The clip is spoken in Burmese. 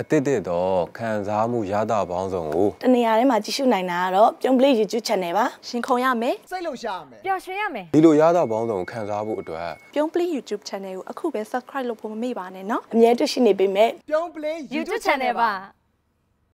အတိတ်တတော့ခံစားမှုရတာပေါင်းစုံကိုတနေရာထဲမှာကြည့်ရှုနိုင်တာကတော့ပြုံးပလေး YouTube channel ပါရှင်ခုံရမယ်စိတ်လှုပ်ရှားရမယ်ပျော်ရွှင်ရမယ်ဒီလိုရတာပေါင်းစုံခံစားဖို့အတွက်ပြုံးပလေး YouTube channel ကိုအခုပဲ subscribe လုပ်ဖို့မမေ့ပါနဲ့เนาะအမြဲတရှိနေပေမဲ့ပြုံးပလေး YouTube channel ပါ